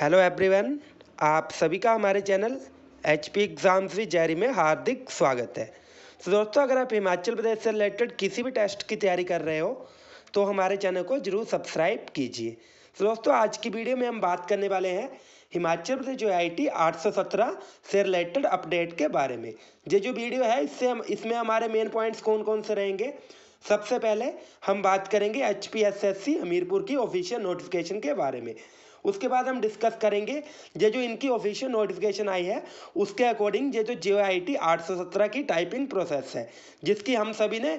hello everyone आप सभी का हमारे चैनल एच पी एग्ज़ाम्स भी जैरी में हार्दिक स्वागत है तो दोस्तों अगर आप हिमाचल प्रदेश से रिलेटेड किसी भी टेस्ट की तैयारी कर रहे हो तो हमारे चैनल को जरूर सब्सक्राइब कीजिए तो दोस्तों आज की वीडियो में हम बात करने वाले हैं हिमाचल प्रदेश जो आई टी आठ सौ सत्रह से रिलेटेड अपडेट के बारे में ये जो वीडियो है इससे हम इसमें हमारे मेन पॉइंट्स कौन कौन से रहेंगे सबसे पहले हम बात करेंगे H P S S C Hamirpur की ऑफिशियल नोटिफिकेशन के बारे में उसके बाद हम डिस्कस करेंगे ये जो इनकी ऑफिशियल नोटिफिकेशन आई है उसके अकॉर्डिंग ये जो जे आई टी आठ सौ सत्रह की टाइपिंग प्रोसेस है जिसकी हम सभी ने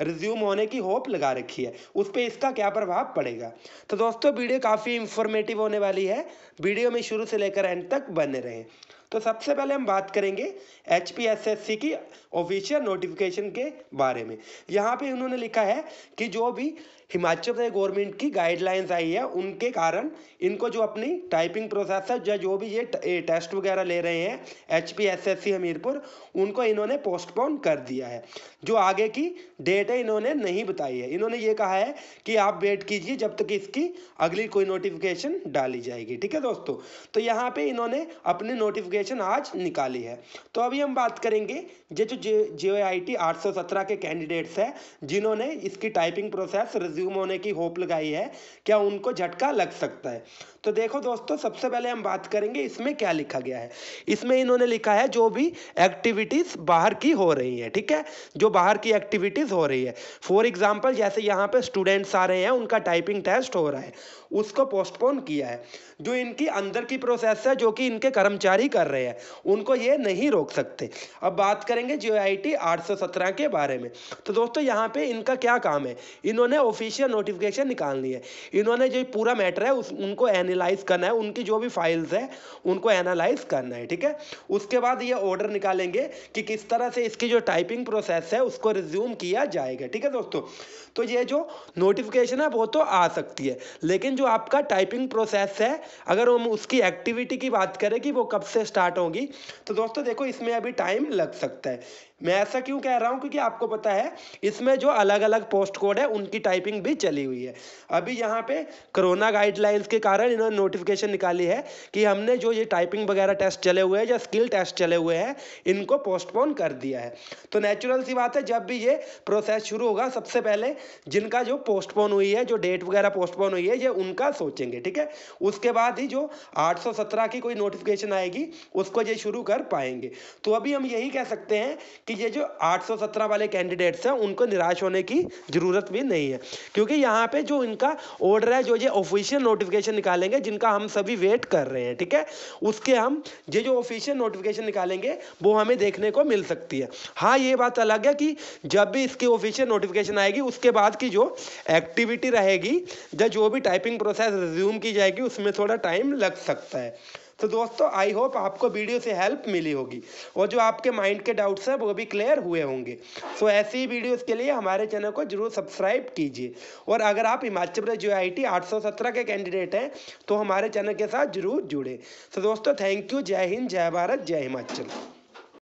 रिज्यूम होने की होप लगा रखी है उस पर इसका क्या प्रभाव पड़ेगा तो दोस्तों वीडियो काफ़ी इंफॉर्मेटिव होने वाली है वीडियो में शुरू से लेकर एंड तक बने रहें तो सबसे पहले हम बात करेंगे एच की ऑफिशियल नोटिफिकेशन के बारे में यहाँ पे उन्होंने लिखा है कि जो भी हिमाचल प्रदेश गवर्नमेंट की गाइडलाइंस आई है उनके कारण इनको जो अपनी टाइपिंग प्रोसेस है या जो भी ये टेस्ट वगैरह ले रहे हैं एच पी हमीरपुर उनको इन्होंने पोस्टपोन कर दिया है जो आगे की डेट है इन्होंने नहीं बताई है इन्होंने ये कहा है कि आप वेट कीजिए जब तक इसकी अगली कोई नोटिफिकेशन डाली जाएगी ठीक है दोस्तों तो यहाँ पर इन्होंने अपनी नोटिफिकेशन नोटिफिकेशन आज निकाली है तो अभी हम बात करेंगे ये जो जे ओ आई टी आठ सौ सत्रह के कैंडिडेट्स हैं जिन्होंने इसकी टाइपिंग प्रोसेस रिज्यूम होने की होप लगाई है क्या उनको झटका लग सकता है तो देखो दोस्तों सबसे पहले हम बात करेंगे इसमें क्या लिखा गया है इसमें इन्होंने लिखा है जो भी एक्टिविटीज़ बाहर की हो रही है ठीक है जो बाहर की एक्टिविटीज़ हो रही है फॉर एग्जाम्पल जैसे यहाँ पे स्टूडेंट्स आ रहे हैं उनका टाइपिंग टेस्ट हो रहा है उसको पोस्टपोन किया है जो इनकी अंदर की प्रोसेस है जो कि इनके कर्मचारी कर कर रहे हैं उनको ये नहीं रोक सकते अब बात करेंगे जी आई टी के बारे में तो दोस्तों यहाँ पे इनका क्या काम है इन्होंने ऑफिशियल नोटिफिकेशन निकालनी है इन्होंने जो पूरा मैटर है उस उनको एनालाइज करना है उनकी जो भी फाइल्स है उनको एनालाइज करना है ठीक है उसके बाद ये ऑर्डर निकालेंगे कि किस तरह से इसकी जो टाइपिंग प्रोसेस है उसको रिज्यूम किया जाएगा ठीक है दोस्तों तो ये जो नोटिफिकेशन है वो तो आ सकती है लेकिन जो आपका टाइपिंग प्रोसेस है अगर हम उसकी एक्टिविटी की बात करें कि वो कब से स्टार्ट होगी तो दोस्तों देखो इसमें अभी टाइम लग सकता है मैं ऐसा क्यों कह रहा हूँ क्योंकि आपको पता है इसमें जो अलग अलग पोस्ट कोड है उनकी टाइपिंग भी चली हुई है अभी यहाँ पे कोरोना गाइडलाइंस के कारण इन्होंने नोटिफिकेशन निकाली है कि हमने जो ये टाइपिंग वगैरह टेस्ट चले हुए हैं या स्किल टेस्ट चले हुए हैं इनको पोस्टपोन कर दिया है तो नेचुरल सी बात है जब भी ये प्रोसेस शुरू होगा सबसे पहले जिनका जो पोस्टपोन हुई है जो डेट वगैरह पोस्टपोन हुई है ये उनका सोचेंगे ठीक है उसके बाद ही जो आठ की कोई नोटिफिकेशन आएगी उसको ये शुरू कर पाएंगे तो अभी हम यही कह सकते हैं कि ये जो 817 वाले कैंडिडेट्स हैं उनको निराश होने की ज़रूरत भी नहीं है क्योंकि यहाँ पे जो इनका ऑर्डर है जो ये ऑफिशियल नोटिफिकेशन निकालेंगे जिनका हम सभी वेट कर रहे हैं ठीक है उसके हम ये जो ऑफिशियल नोटिफिकेशन निकालेंगे वो हमें देखने को मिल सकती है हाँ ये बात अलग है कि जब भी इसकी ऑफिशियल नोटिफिकेशन आएगी उसके बाद की जो एक्टिविटी रहेगी या जो भी टाइपिंग प्रोसेस रिज्यूम की जाएगी उसमें थोड़ा टाइम लग सकता है तो दोस्तों आई होप आपको वीडियो से हेल्प मिली होगी और जो आपके माइंड के डाउट्स हैं वो भी क्लियर हुए होंगे सो ऐसी ही वीडियोस के लिए हमारे चैनल को जरूर सब्सक्राइब कीजिए और अगर आप हिमाचल प्रदेश जो आई टी के कैंडिडेट हैं तो हमारे चैनल के साथ जरूर जुड़े सो दोस्तों थैंक यू जय हिंद जय भारत जय हिमाचल